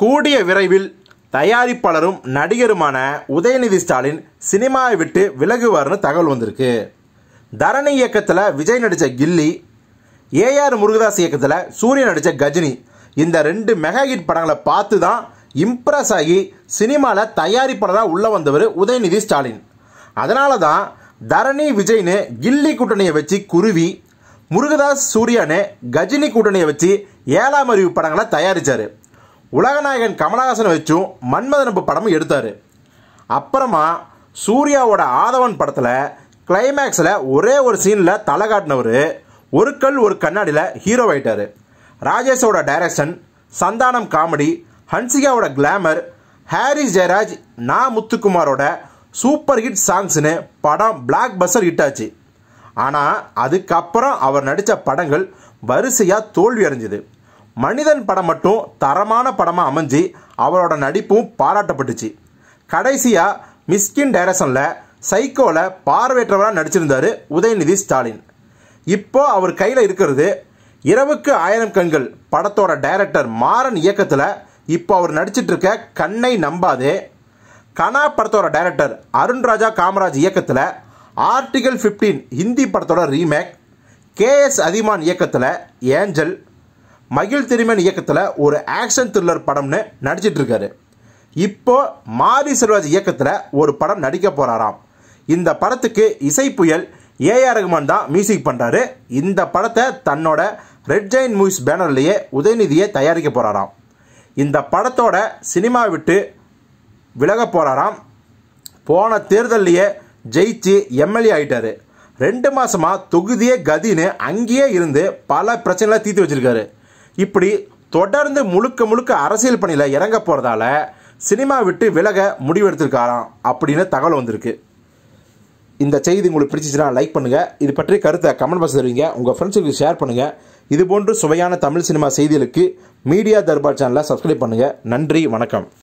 கூடிய விரைவில் தயாரிப்பாளரும் நடிகருமான உதயநிதி ஸ்டாலின் சினிமாவை விட்டு விலகுவார்னு தகவல் வந்திருக்கு தரணி இயக்கத்தில் விஜய் நடித்த கில்லி ஏஆர் முருகதாஸ் இயக்கத்தில் சூரிய நடித்த கஜினி இந்த ரெண்டு மெகா ஹிட் படங்களை பார்த்து தான் இம்ப்ரெஸ் ஆகி சினிமாவில் தயாரிப்பாளராக உள்ளே வந்தவர் உதயநிதி ஸ்டாலின் அதனால தான் தரணி விஜய்னு கில்லி கூட்டணியை வச்சு குருவி முருகதாஸ் சூர்யானு கஜினி கூட்டணியை வச்சு ஏழாம் அறிவு படங்களை தயாரித்தார் உலகநாயகன் கமலஹாசனை வச்சும் மன்மதனப்பு படமும் எடுத்தார் அப்புறமா சூர்யாவோட ஆதவன் படத்தில் கிளைமேக்ஸில் ஒரே ஒரு சீனில் தலை காட்டினவர் ஒரு கல் ஒரு கண்ணாடியில் ஹீரோ ஆகிட்டார் ராஜேஷோட டைரக்ஷன் சந்தானம் காமெடி ஹன்சிகாவோட கிளாமர் ஹாரிஸ் ஜெயராஜ் நா முத்துக்குமாரோட சூப்பர் ஹிட் சாங்ஸ்னு படம் பிளாக் பஸ்டர் ஹிட் ஆச்சு ஆனால் அதுக்கப்புறம் அவர் நடித்த படங்கள் வரிசையாக தோல்வி அடைஞ்சிது மனிதன் படம் மட்டும் தரமான படமாக அமைஞ்சு அவரோட நடிப்பும் பாராட்டப்பட்டுச்சு கடைசியாக மிஸ்கின் டைரக்ஷனில் சைக்கோவில் பார்வையற்றவராக நடிச்சிருந்தார் உதயநிதி ஸ்டாலின் இப்போ அவர் கையில் இருக்கிறது இரவுக்கு ஆயிரம் கண்கள் படத்தோட டைரக்டர் மாறன் இயக்கத்தில் இப்போ அவர் நடிச்சிட்டு இருக்க கண்ணை நம்பாதே கனா படத்தோட டைரக்டர் அருண்ராஜா காமராஜ் இயக்கத்தில் ஆர்டிகல் ஃபிஃப்டீன் ஹிந்தி படத்தோட ரீமேக் கே எஸ் அதிமான் இயக்கத்தில் ஏஞ்சல் மகிழ் திருமன் இயக்கத்தில் ஒரு ஆக்ஷன் த்ரில்லர் படம்னு நடிச்சிட்டு இருக்காரு இப்போ மாரி செல்வராஜ் இயக்கத்தில் ஒரு படம் நடிக்க போகிறாராம் இந்த படத்துக்கு இசை புயல் ஏஆர் ரகுமான் தான் மியூசிக் பண்ணுறாரு இந்த படத்தை தன்னோட ரெட் ஜெயின் மூவிஸ் பேனர்லேயே உதயநிதியை தயாரிக்க போகிறாராம் இந்த படத்தோட சினிமா விட்டு விலக போகிறாராம் போன தேர்தல்லையே ஜெயிச்சு எம்எல்ஏ ஆகிட்டாரு ரெண்டு மாதமாக தொகுதியே கதின்னு அங்கேயே இருந்து பல பிரச்சனைகளை தீர்த்து வச்சுருக்காரு இப்படி தொடர்ந்து முழுக்க முழுக்க அரசியல் பணியில் இறங்க போகிறதால சினிமா விட்டு விலக முடிவெடுத்திருக்காராம் அப்படின்னு தகவல் வந்திருக்கு இந்த செய்தி உங்களுக்கு பிடிச்சிச்சுன்னா லைக் பண்ணுங்கள் இது பற்றி கருத்தை கமெண்ட் பாக்ஸ் தருவீங்க உங்கள் ஃப்ரெண்ட்ஸுக்கு ஷேர் பண்ணுங்கள் இதுபோன்று சுவையான தமிழ் சினிமா செய்திகளுக்கு மீடியா தர்பார் சேனலை சப்ஸ்கிரைப் பண்ணுங்கள் நன்றி வணக்கம்